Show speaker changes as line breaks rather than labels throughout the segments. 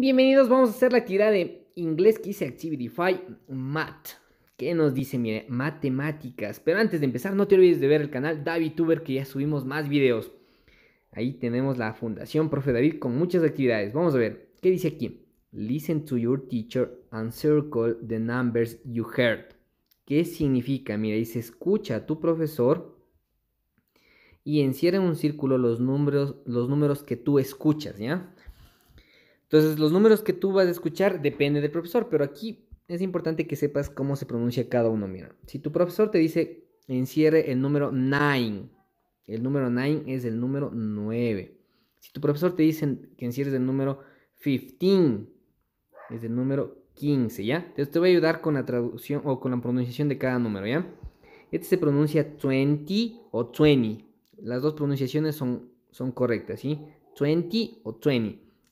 Bienvenidos, vamos a hacer la actividad de inglés que dice Activity 5 Math. ¿Qué nos dice? Mire, matemáticas. Pero antes de empezar, no te olvides de ver el canal David Tuber, que ya subimos más videos. Ahí tenemos la Fundación Profe David con muchas actividades. Vamos a ver, ¿qué dice aquí? Listen to your teacher and circle the numbers you heard. ¿Qué significa? Mira, dice, escucha a tu profesor y encierra en un círculo los números, los números que tú escuchas, ¿ya? Entonces, los números que tú vas a escuchar depende del profesor, pero aquí es importante que sepas cómo se pronuncia cada uno. Mira, si tu profesor te dice encierre el número 9, el número 9 es el número 9. Si tu profesor te dice que encierres el número 15, es el número 15, ¿ya? Entonces te voy a ayudar con la traducción o con la pronunciación de cada número, ¿ya? Este se pronuncia 20 o 20. Las dos pronunciaciones son, son correctas, ¿sí? 20 o 20.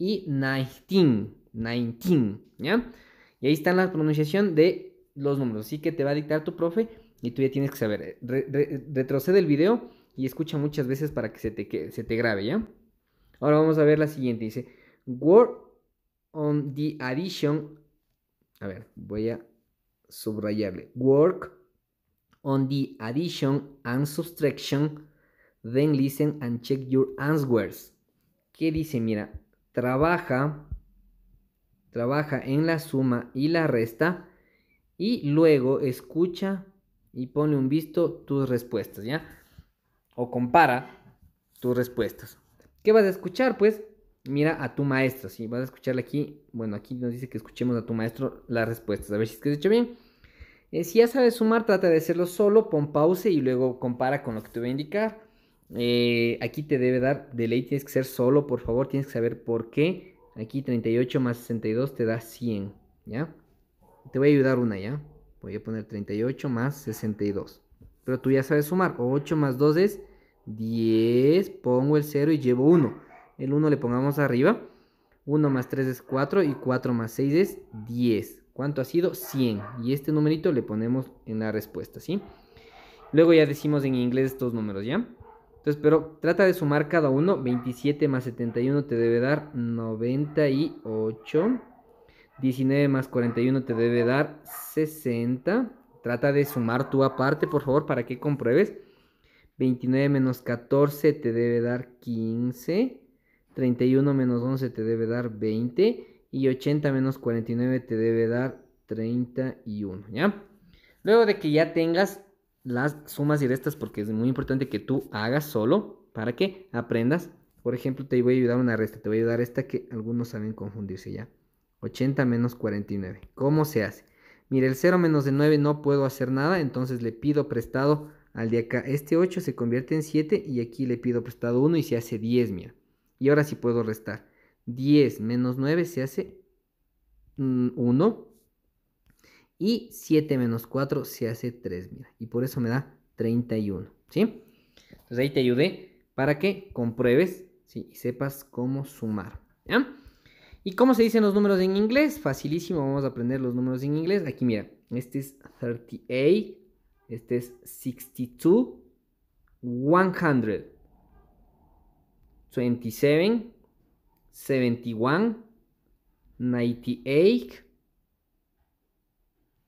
y 19, 19, ¿ya? Y ahí está la pronunciación de los números, así que te va a dictar tu profe y tú ya tienes que saber. retrocede el video y escucha muchas veces para que se te, que, se te grabe, ¿ya? Ahora vamos a ver la siguiente, dice, work on the addition, a ver, voy a subrayarle, work on the addition and subtraction, then listen and check your answers. ¿Qué dice? Mira, trabaja, trabaja en la suma y la resta y luego escucha y pone un visto tus respuestas, ¿ya? O compara tus respuestas. ¿Qué vas a escuchar? Pues mira a tu maestro, si Vas a escucharle aquí, bueno, aquí nos dice que escuchemos a tu maestro las respuestas, a ver si es que has hecho bien. Eh, si ya sabes sumar, trata de hacerlo solo, pon pause y luego compara con lo que te voy a indicar. Eh, aquí te debe dar de ley, tienes que ser solo, por favor, tienes que saber por qué. Aquí 38 más 62 te da 100, ¿ya? Te voy a ayudar una, ¿ya? Voy a poner 38 más 62. Pero tú ya sabes sumar. 8 más 2 es 10. Pongo el 0 y llevo 1. El 1 le pongamos arriba. 1 más 3 es 4 y 4 más 6 es 10. ¿Cuánto ha sido? 100. Y este numerito le ponemos en la respuesta, ¿sí? Luego ya decimos en inglés estos números, ¿ya? Entonces, pero trata de sumar cada uno. 27 más 71 te debe dar 98. 19 más 41 te debe dar 60. Trata de sumar tú aparte, por favor, para que compruebes. 29 menos 14 te debe dar 15. 31 menos 11 te debe dar 20. Y 80 menos 49 te debe dar 31. ¿Ya? Luego de que ya tengas las sumas y restas porque es muy importante que tú hagas solo para que aprendas. Por ejemplo, te voy a ayudar una resta, te voy a ayudar esta que algunos saben confundirse ya. 80 menos 49. ¿Cómo se hace? Mira, el 0 menos de 9 no puedo hacer nada, entonces le pido prestado al de acá. Este 8 se convierte en 7 y aquí le pido prestado 1 y se hace 10, mira. Y ahora sí puedo restar. 10 menos 9 se hace 1 mm, y 7 menos 4 se hace 3, mira. Y por eso me da 31, ¿sí? Entonces ahí te ayudé para que compruebes ¿sí? y sepas cómo sumar, ¿ya? ¿Y cómo se dicen los números en inglés? Facilísimo, vamos a aprender los números en inglés. Aquí mira, este es 38, este es 62, 100, 27, 71, 98,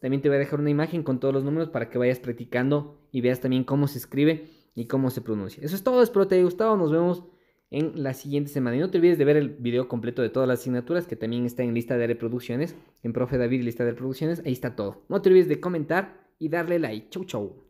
También te voy a dejar una imagen con todos los números para que vayas practicando y veas también cómo se escribe y cómo se pronuncia. Eso es todo, espero te haya gustado. Nos vemos en la siguiente semana. Y no te olvides de ver el video completo de todas las asignaturas que también está en lista de reproducciones, en Profe David lista de reproducciones, ahí está todo. No te olvides de comentar y darle like. Chau, chau.